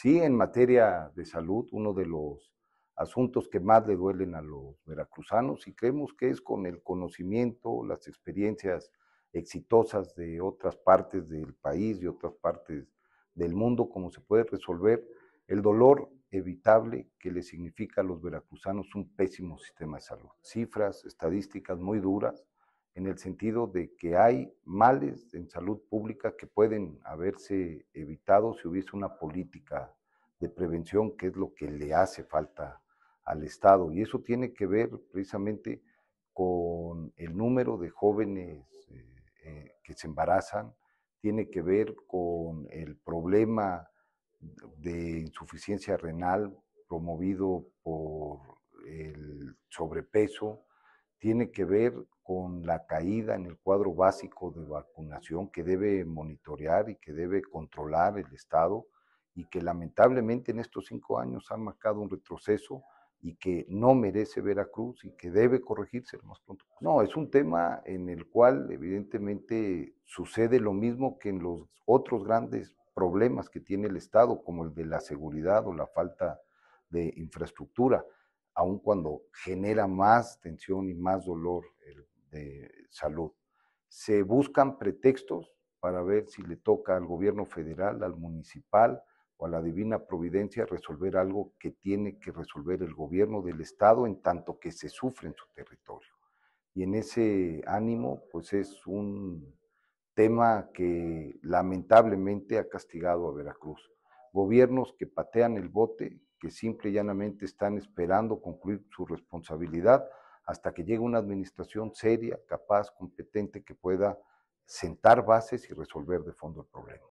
Sí, en materia de salud, uno de los asuntos que más le duelen a los veracruzanos y creemos que es con el conocimiento, las experiencias exitosas de otras partes del país, y otras partes del mundo, como se puede resolver el dolor evitable que le significa a los veracruzanos un pésimo sistema de salud. Cifras, estadísticas muy duras, en el sentido de que hay males en salud pública que pueden haberse evitado si hubiese una política de prevención, que es lo que le hace falta al Estado. Y eso tiene que ver precisamente con el número de jóvenes eh, eh, que se embarazan, tiene que ver con el problema de insuficiencia renal promovido por el sobrepeso, tiene que ver con la caída en el cuadro básico de vacunación que debe monitorear y que debe controlar el Estado y que lamentablemente en estos cinco años ha marcado un retroceso y que no merece Veracruz y que debe corregirse lo más pronto. No, es un tema en el cual evidentemente sucede lo mismo que en los otros grandes problemas que tiene el Estado, como el de la seguridad o la falta de infraestructura, aun cuando genera más tensión y más dolor de salud. Se buscan pretextos para ver si le toca al gobierno federal, al municipal o a la divina providencia resolver algo que tiene que resolver el gobierno del Estado en tanto que se sufre en su territorio. Y en ese ánimo, pues es un tema que lamentablemente ha castigado a Veracruz. Gobiernos que patean el bote, que simple y llanamente están esperando concluir su responsabilidad hasta que llegue una administración seria, capaz, competente, que pueda sentar bases y resolver de fondo el problema.